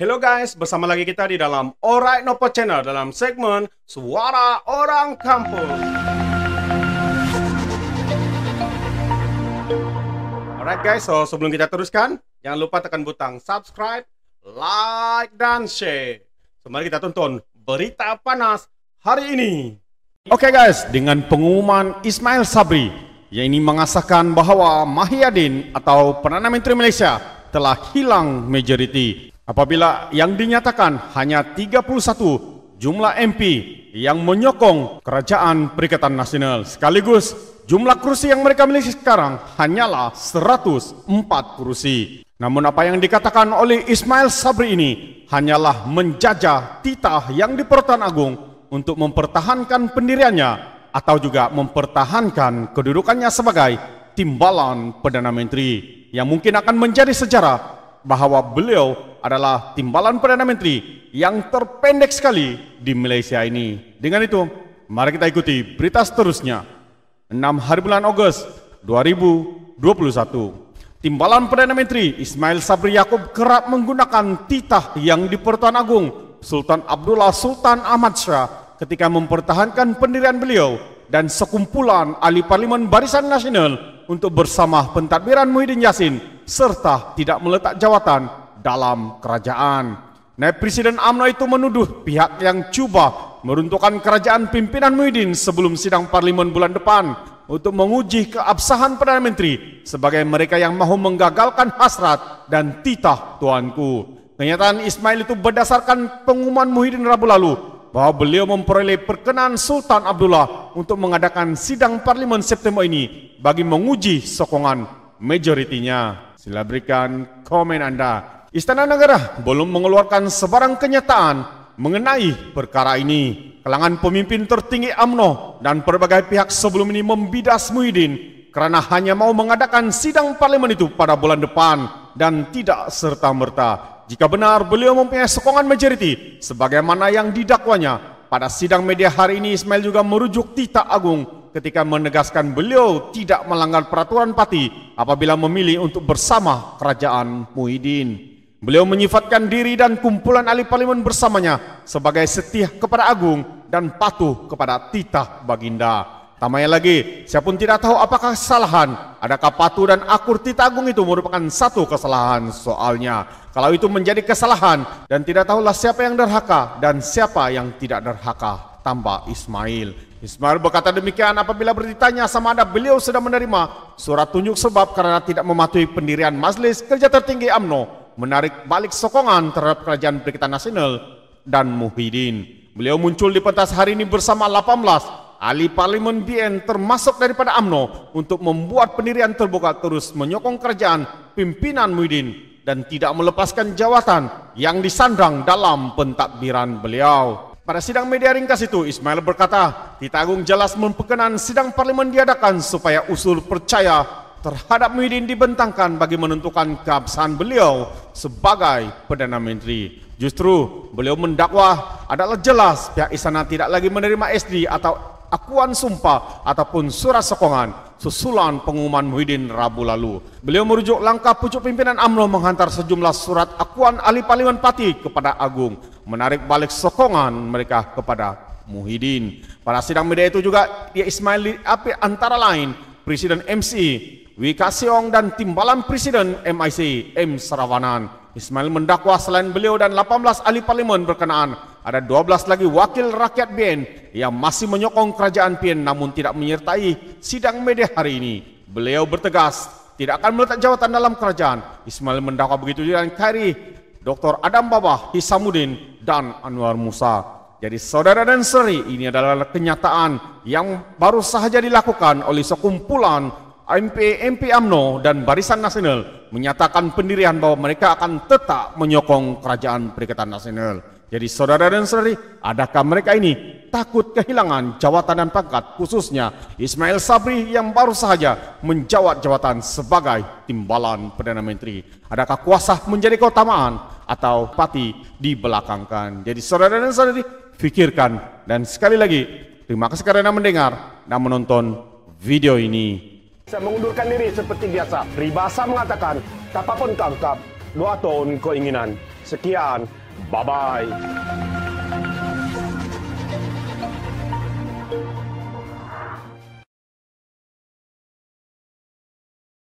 Hello guys, bersama lagi kita di dalam Alright Nopo Channel dalam segmen Suara Orang Kampung. Alright guys, so sebelum kita teruskan, jangan lupa tekan butang subscribe, like, dan share. So, mari kita tonton berita panas hari ini. Oke okay guys, dengan pengumuman Ismail Sabri, yang ini mengasahkan bahwa Mahyadin atau Perdana Menteri Malaysia telah hilang majority Apabila yang dinyatakan hanya 31 jumlah MP yang menyokong kerajaan Perikatan Nasional sekaligus jumlah kursi yang mereka miliki sekarang hanyalah 104 kursi. Namun apa yang dikatakan oleh Ismail Sabri ini hanyalah menjajah titah yang di Pertuan Agung untuk mempertahankan pendiriannya atau juga mempertahankan kedudukannya sebagai timbalan Perdana Menteri yang mungkin akan menjadi sejarah bahwa beliau adalah timbalan Perdana Menteri yang terpendek sekali di Malaysia ini. Dengan itu, mari kita ikuti berita seterusnya. 6 hari bulan Ogos 2021. Timbalan Perdana Menteri Ismail Sabri Yaakob kerap menggunakan titah yang dipertuan agung Sultan Abdullah Sultan Ahmad Shah ketika mempertahankan pendirian beliau dan sekumpulan ahli parlimen barisan nasional untuk bersama pentadbiran Muhyiddin Yassin serta tidak meletak jawatan dalam kerajaan. Nah, Presiden AMNO itu menuduh pihak yang cuba meruntuhkan kerajaan pimpinan Muhyiddin sebelum sidang parlimen bulan depan untuk menguji keabsahan Perdana Menteri sebagai mereka yang mahu menggagalkan hasrat dan titah tuanku. Kenyataan Ismail itu berdasarkan pengumuman Muhyiddin Rabu lalu bahwa beliau memperoleh perkenan Sultan Abdullah untuk mengadakan sidang parlimen September ini bagi menguji sokongan majoritinya. Sila berikan komen Anda. Istana Negara belum mengeluarkan sebarang kenyataan mengenai perkara ini. Kelangan pemimpin tertinggi AMNO dan berbagai pihak sebelum ini membidas Muhyiddin karena hanya mau mengadakan sidang parlemen itu pada bulan depan dan tidak serta-merta. Jika benar beliau mempunyai sokongan majoriti sebagaimana yang didakwanya, pada sidang media hari ini Ismail juga merujuk Tita Agung ketika menegaskan beliau tidak melanggar peraturan parti apabila memilih untuk bersama kerajaan Muhyiddin. Beliau menyifatkan diri dan kumpulan ahli parlemen bersamanya sebagai setia kepada Agung dan patuh kepada titah Baginda. Tambahnya lagi, siapun tidak tahu apakah kesalahan. Adakah patuh dan akur titah Agung itu merupakan satu kesalahan soalnya. Kalau itu menjadi kesalahan dan tidak tahulah siapa yang derhaka dan siapa yang tidak derhaka. Tambah Ismail. Ismail berkata demikian apabila bertanya sama ada beliau sudah menerima surat tunjuk sebab karena tidak mematuhi pendirian Majelis Kerja Tertinggi AMNO menarik balik sokongan terhadap kerajaan Perikatan nasional dan muhyiddin. Beliau muncul di pentas hari ini bersama 18 ahli parlimen BN termasuk daripada AMNO untuk membuat pendirian terbuka terus menyokong kerajaan pimpinan muhyiddin dan tidak melepaskan jawatan yang disandang dalam pentadbiran beliau. Pada sidang media ringkas itu, Ismail berkata, ditanggung jelas memperkenan sidang parlimen diadakan supaya usul percaya terhadap Muhyiddin dibentangkan bagi menentukan keabsahan beliau sebagai Perdana Menteri. Justru beliau mendakwah adalah jelas pihak istana tidak lagi menerima SD atau akuan sumpah ataupun surat sokongan susulan pengumuman Muhyiddin Rabu lalu. Beliau merujuk langkah pucuk pimpinan AMNO menghantar sejumlah surat akuan ahli parlimen Pati kepada Agung menarik balik sokongan mereka kepada Muhyiddin. Pada sidang media itu juga ya Ismail Api antara lain Presiden MC Wikasiong dan Timbalan Presiden MIC M. Saravanan. Ismail mendakwa selain beliau dan 18 ahli parlimen berkenaan, ada 12 lagi wakil rakyat BN yang masih menyokong kerajaan PN namun tidak menyertai sidang media hari ini. Beliau bertegas tidak akan meletak jawatan dalam kerajaan. Ismail mendakwa begitu dengan Kairi, Dr. Adam Baba, Hisamuddin dan Anwar Musa. Jadi saudara dan seri, ini adalah kenyataan yang baru sahaja dilakukan oleh sekumpulan MP, MP AMNO dan Barisan Nasional menyatakan pendirian bahwa mereka akan tetap menyokong kerajaan Perikatan Nasional. Jadi saudara dan saudari, adakah mereka ini takut kehilangan jawatan dan pangkat khususnya Ismail Sabri yang baru saja menjawat jawatan sebagai timbalan Perdana Menteri? Adakah kuasa menjadi keutamaan atau pati dibelakangkan? Jadi saudara dan saudari, fikirkan. dan sekali lagi terima kasih karena mendengar dan menonton video ini. Saya mengundurkan diri seperti biasa. Ribasa mengatakan, tak apapun tangkap, dua tahun keinginan. Sekian, bye-bye.